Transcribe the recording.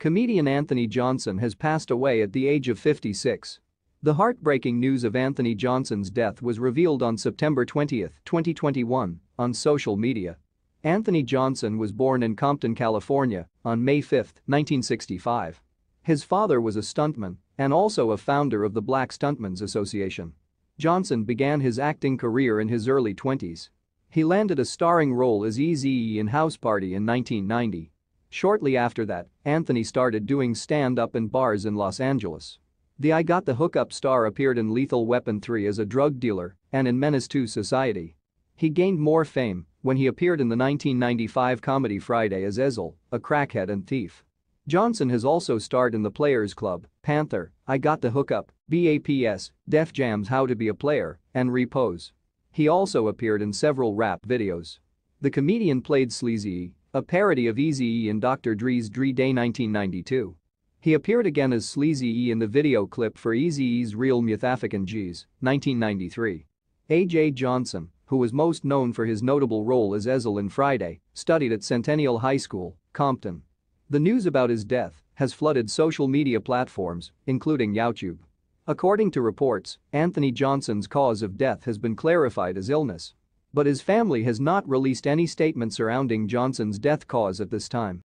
Comedian Anthony Johnson has passed away at the age of 56. The heartbreaking news of Anthony Johnson's death was revealed on September 20, 2021, on social media. Anthony Johnson was born in Compton, California, on May 5, 1965. His father was a stuntman and also a founder of the Black Stuntmen's Association. Johnson began his acting career in his early 20s. He landed a starring role as EZE in House Party in 1990 Shortly after that, Anthony started doing stand-up in bars in Los Angeles. The I Got the Hookup star appeared in Lethal Weapon 3 as a drug dealer and in Menace to Society. He gained more fame when he appeared in the 1995 comedy Friday as Ezel, a crackhead and thief. Johnson has also starred in The Players Club, Panther, I Got the Hookup, BAPS, Def Jam's How to Be a Player, and Repose. He also appeared in several rap videos. The comedian played Sleazy a parody of Eazy-E in Dr. Dre's Dre Day 1992. He appeared again as Sleazy E in the video clip for Eazy-E's Real Muthafican G's 1993. A.J. Johnson, who was most known for his notable role as Ezel in Friday, studied at Centennial High School, Compton. The news about his death has flooded social media platforms, including YouTube. According to reports, Anthony Johnson's cause of death has been clarified as illness. But his family has not released any statement surrounding Johnson's death cause at this time.